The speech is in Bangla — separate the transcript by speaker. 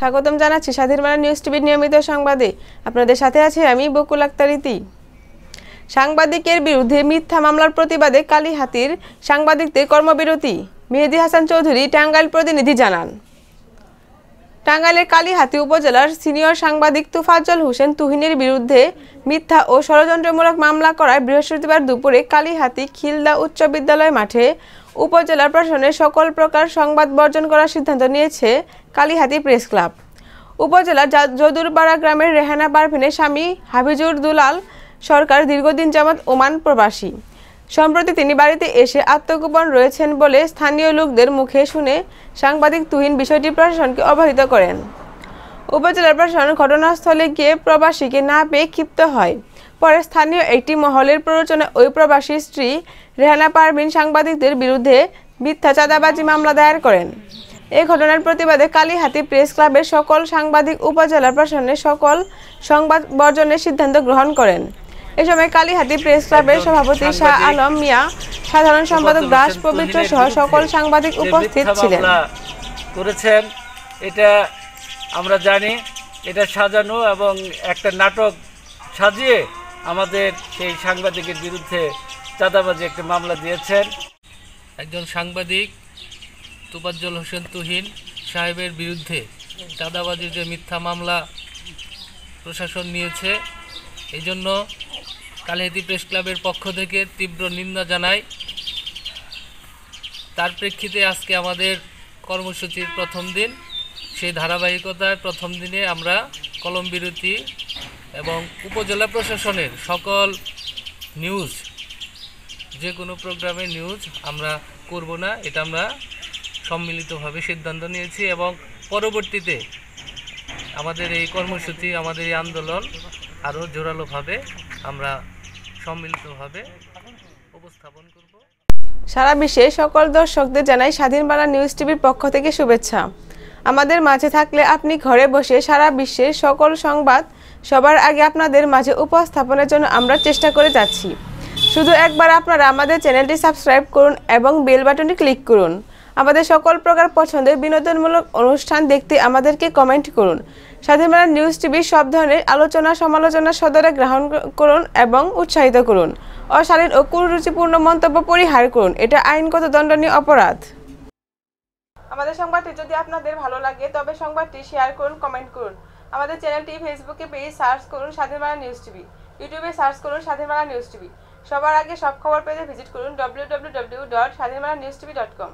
Speaker 1: স্বাগতম জানাচ্ছি স্বাধীন বাংলা নিউজ টিভির নিয়মিত সংবাদে আপনাদের সাথে আছি আমি বকুল আক্তারিতি সাংবাদিকের বিরুদ্ধে মিথ্যা মামলার প্রতিবাদে কালীহাতির সাংবাদিকদের কর্মবিরতি মেহেদি হাসান চৌধুরী টাঙ্গাইল প্রতিনিধি জানান টাঙ্গাইলের কালীহাতি উপজেলার সিনিয়র সাংবাদিক তুফাজ্জল হোসেন তুহিনের বিরুদ্ধে মিথ্যা ও ষড়যন্ত্রমূলক মামলা করায় বৃহস্পতিবার দুপুরে কালীহাতি খিলদা উচ্চ বিদ্যালয় মাঠে উপজেলা প্রশাসনের সকল প্রকার সংবাদ বর্জন করার সিদ্ধান্ত নিয়েছে কালীহাতি প্রেস ক্লাব উপজেলার যদুরপাড়া গ্রামের রেহানা পারভিনের স্বামী হাফিজুর দুলাল সরকার দীর্ঘদিন যাবৎ ওমান প্রবাসী সম্প্রতি তিনি বাড়িতে এসে আত্মগোপন রয়েছেন বলে স্থানীয় লোকদের মুখে শুনে সাংবাদিক তুহিন বিষয়টি প্রশাসনকে অবহিত করেন উপজেলার প্রশাসন ঘটনাস্থলে গিয়ে প্রবাসীকে না পেয়ে ক্ষিপ্ত হয় পরে স্থানীয় একটি মহলের প্ররোচনা ওই প্রবাসী স্ত্রী রেহানা পারভিন সাংবাদিকদের বিরুদ্ধে মিথ্যা চাঁদাবাজি মামলা দায়ের করেন এ ঘটনার প্রতিবাদে কালীহাতি প্রেস ক্লাবের সকল সাংবাদিক উপজেলা প্রশাসনের সকল সংবাদ বর্জনের সিদ্ধান্ত গ্রহণ করেন এ সময় কালীহাতি প্রেস ক্লাবের সভাপতি শাহ আলম মিয়া সাধারণ সম্পাদক দাস পবিত্র সহ সকল সাংবাদিক উপস্থিত ছিলেন
Speaker 2: করেছেন এটা আমরা জানি এটা সাজানো এবং একটা নাটক সাজিয়ে আমাদের সেই সাংবাদিকের বিরুদ্ধে চাঁদাবাজি একটা মামলা দিয়েছেন একজন সাংবাদিক তোপাজ্জল হোসেন তুহিন সাহেবের বিরুদ্ধে চাঁদাবাজির যে মিথ্যা মামলা প্রশাসন নিয়েছে জন্য কালহেতি প্রেস ক্লাবের পক্ষ থেকে তীব্র নিন্দা জানায় তার প্রেক্ষিতে আজকে আমাদের কর্মসূচির প্রথম দিন সেই ধারাবাহিকতায় প্রথম দিনে আমরা কলম বিরতি এবং উপজেলা প্রশাসনের সকল নিউজ যে কোনো প্রোগ্রামের নিউজ আমরা করব না এটা আমরা সম্মিলিতভাবে সিদ্ধান্ত নিয়েছি এবং পরবর্তীতে আমাদের এই কর্মসূচি আমাদের এই আন্দোলন আরও জোরালোভাবে আমরা সম্মিলিতভাবে উপস্থাপন
Speaker 1: করব সারা বিশ্বে সকল দর্শকদের জানাই স্বাধীন বাংলা নিউজ টিভির পক্ষ থেকে শুভেচ্ছা আমাদের মাঝে থাকলে আপনি ঘরে বসে সারা বিশ্বের সকল সংবাদ সবার আগে আপনাদের মাঝে উপস্থাপনের জন্য আমরা চেষ্টা করে যাচ্ছি শুধু একবার আপনারা আমাদের চ্যানেলটি সাবস্ক্রাইব করুন এবং বেল বাটনটি ক্লিক করুন আমাদের সকল প্রকার পছন্দের বিনোদনমূলক অনুষ্ঠান দেখতে আমাদেরকে কমেন্ট করুন স্বাধীনবেলা নিউজ টিভির সব ধরনের আলোচনা সমালোচনা সদরে গ্রহণ করুন এবং উৎসাহিত করুন অশালীন ও কুরুচিপূর্ণ মন্তব্য পরিহার করুন এটা আইনগত দণ্ডনীয় অপরাধ আমাদের সংবাদটি যদি আপনাদের ভালো লাগে তবে সংবাদটি শেয়ার করুন কমেন্ট করুন আমাদের চ্যানেলটি ফেসবুকে পেজ সার্চ করুন স্বাধীনবাংলা নিউজ টিভি ইউটিউবে সার্চ করুন স্বাধীনবাংলা নিউজ টিভি সবার আগে সব খবর পেতে ভিজিট করুন W W W dot Swadhinbangla news TV dot কম